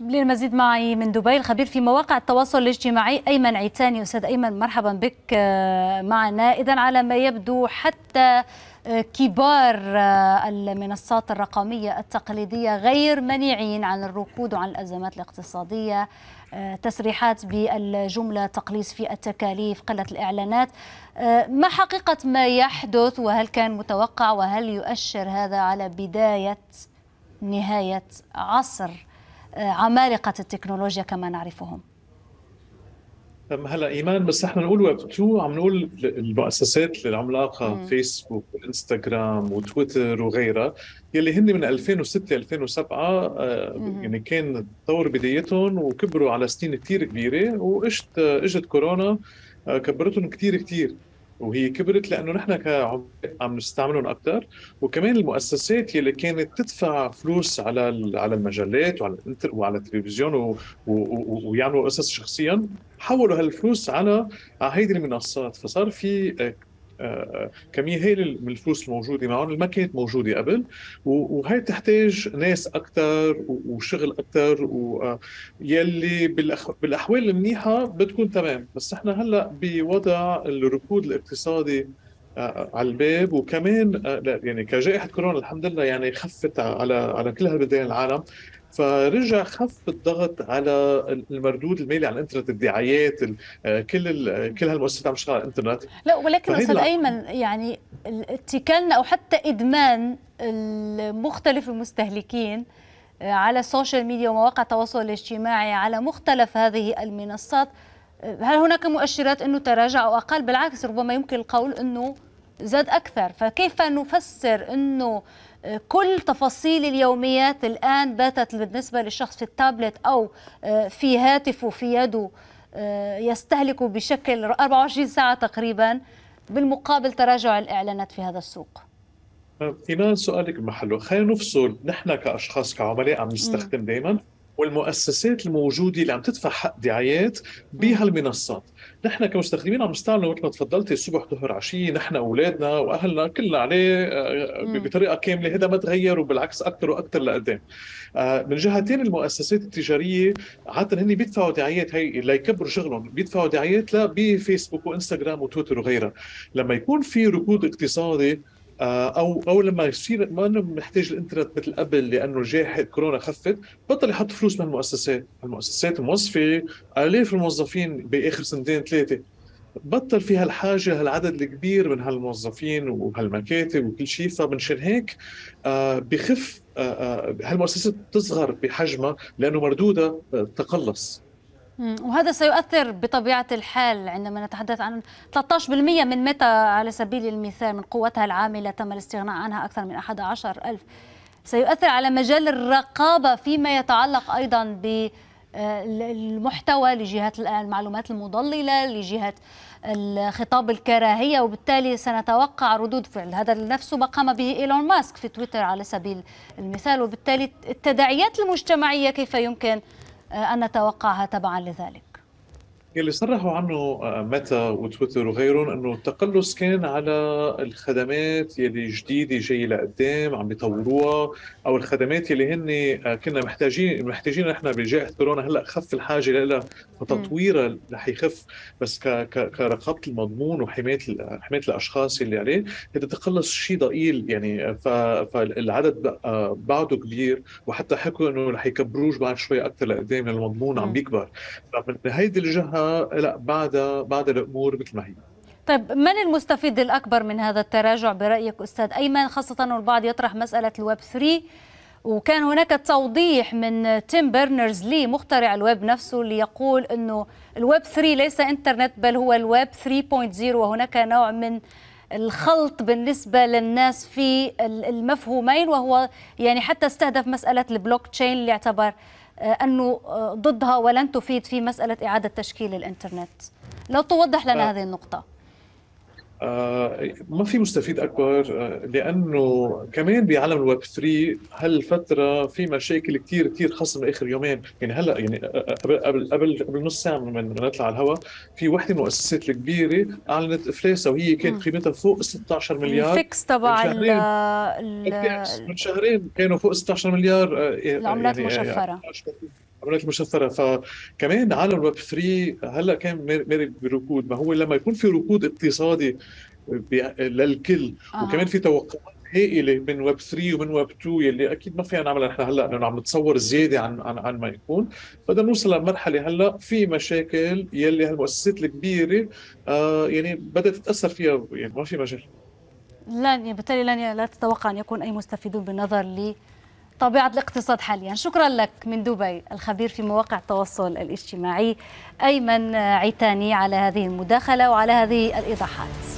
للمزيد معي من دبي الخبير في مواقع التواصل الاجتماعي ايمن عيتاني استاذ ايمن مرحبا بك آه، معنا اذا على ما يبدو حتى آه، كبار آه، المنصات الرقميه التقليديه غير منيعين عن الركود وعن الازمات الاقتصاديه تسريحات بالجمله تقليص في التكاليف قله الاعلانات ما حقيقه ما يحدث وهل كان متوقع وهل يؤشر هذا على بدايه نهايه عصر آه، عمالقة التكنولوجيا كما نعرفهم هلا ايمان بس احنا نقول ويب 2 عم نقول المؤسسات العملاقه مم. فيسبوك وانستغرام وتويتر وغيرها يلي هن من 2006 ل 2007 مم. يعني كان الطور بدايتهم وكبروا على سنين كثير كبيره واجت آه، اجت كورونا آه، كبرتهم كثير كثير وهي كبرت لانه نحن كعملاء عم نستعملهم اكثر وكمان المؤسسات يلي كانت تدفع فلوس على على المجلات وعلى الانتر وعلى التلفزيون ويعملوا قصص شخصيا حولوا هالفلوس على على آه، هيدي المنصات فصار في آه، آه، كميه هائله من الفلوس الموجوده معهم اللي ما كانت موجوده قبل وهي تحتاج ناس اكثر وشغل اكثر ويلي آه، بالاحوال المنيحه بتكون تمام بس نحن هلا بوضع الركود الاقتصادي آه، على الباب وكمان يعني كجائحه كورونا الحمد لله يعني خفت على على كل هالبلدان العالم فرجع خف الضغط على المردود المالي على الانترنت الدعايات آه، كل كل هالمؤسسات عم تشتغل على الانترنت لا ولكن استاذ ايمن يعني اتكالنا او حتى ادمان مختلف المستهلكين آه، على السوشيال ميديا ومواقع التواصل الاجتماعي على مختلف هذه المنصات آه، هل هناك مؤشرات انه تراجع او اقل بالعكس ربما يمكن القول انه زاد أكثر فكيف نفسر أنه آه، كل تفاصيل اليوميات الآن باتت بالنسبة للشخص في التابلت أو آه، في هاتفه في يده آه، يستهلك بشكل 24 ساعة تقريبا بالمقابل تراجع الإعلانات في هذا السوق إيمان سؤالك محله خلينا نفصل نحن كأشخاص كعملاء عم نستخدم دائما والمؤسسات الموجوده اللي عم تدفع حق دعايات بهالمنصات، نحن كمستخدمين عم نستعمله مثل ما تفضلتي الصبح ظهر عشيه، نحن اولادنا واهلنا كلنا عليه آه، بطريقه كامله، هذا ما تغير وبالعكس اكثر واكثر لقدام. آه، من جهتين المؤسسات التجاريه عاده هن بيدفعوا دعايات هي ليكبروا شغلهم، بيدفعوا دعايات لا بفيسبوك وانستغرام وتويتر وغيرها. لما يكون في ركود اقتصادي آه، او او لما يصير ما انه محتاج الانترنت مثل قبل لانه جائحه كورونا خفت بطل يحط فلوس من المؤسسات، المؤسسات موظفه الاف الموظفين باخر سنتين ثلاثه بطل في هالحاجه هالعدد الكبير من هالموظفين وهالمكاتب وكل شيء فمنشان هيك آه، بخف آه، هالمؤسسة تصغر هالمؤسسات بتصغر بحجمها لانه مردودها تقلص وهذا سيؤثر بطبيعة الحال عندما نتحدث عن 13% من متى على سبيل المثال من قوتها العاملة تم الاستغناء عنها أكثر من 11 ألف سيؤثر على مجال الرقابة فيما يتعلق أيضا ب آه، المحتوى لجهات المعلومات المضللة لجهة الخطاب الكراهية وبالتالي سنتوقع ردود فعل هذا نفسه ما قام به إيلون ماسك في تويتر على سبيل المثال وبالتالي التداعيات المجتمعية كيف يمكن أن نتوقعها تبعا لذلك يلي صرحوا عنه آه، متى وتويتر وغيرهم انه التقلص كان على الخدمات يلي جديده جايه لقدام عم بيطوروها او الخدمات يلي هن آه، كنا محتاجين محتاجين نحن بجائحه كورونا هلا خف الحاجه لها فتطويرها رح يخف بس كرقابه المضمون وحمايه حمايه الاشخاص اللي عليه هذا تقلص شيء ضئيل يعني فالعدد آه، بعده كبير وحتى حكوا انه رح يكبروه بعد شوي اكثر لقدام المضمون عم بيكبر فمن هيدي الجهه لا بعد بعد الامور مثل ما هي طيب من المستفيد الاكبر من هذا التراجع برايك استاذ ايمن خاصه والبعض يطرح مساله الويب 3 وكان هناك توضيح من تيم بيرنرز لي مخترع الويب نفسه ليقول انه الويب 3 ليس انترنت بل هو الويب 3.0 وهناك نوع من الخلط بالنسبة للناس في المفهومين وهو يعني حتى استهدف مسألة البلوك تشين اللي اعتبر آه، أنه آه، ضدها ولن تفيد في مسألة إعادة تشكيل الإنترنت لو توضح لنا هذه النقطة آه، ما في مستفيد اكبر آه، لانه كمان بعالم الويب 3 هالفتره في مشاكل كثير كثير خاصه من اخر يومين يعني هلا يعني آه، قبل قبل قبل, قبل نص ساعه من ما نطلع على الهواء في وحده من المؤسسات الكبيره اعلنت افلاسها وهي كانت قيمتها فوق 16 مليار الفيكس تبع ال من شهرين كانوا فوق 16 مليار العملات يعني المشفره الولايات المشفره فكمان عالم الويب 3 هلا كان مارق بركود ما هو لما يكون في ركود اقتصادي للكل آه. وكمان في توقعات هائله من ويب 3 ومن ويب 2 يلي اكيد ما فينا نعملها نحن هلا لانه عم نتصور زياده عن عن, عن ما يكون بدنا نوصل لمرحله هلا في مشاكل يلي هالمؤسسات الكبيره آه يعني بدات تتاثر فيها يعني ما في مجال لن يعني بالتالي لن لا تتوقع ان يكون اي مستفيدون بالنظر لي طبيعة الاقتصاد حاليا شكرا لك من دبي الخبير في مواقع التواصل الاجتماعي أيمن عيتاني على هذه المداخلة وعلى هذه الإيضاحات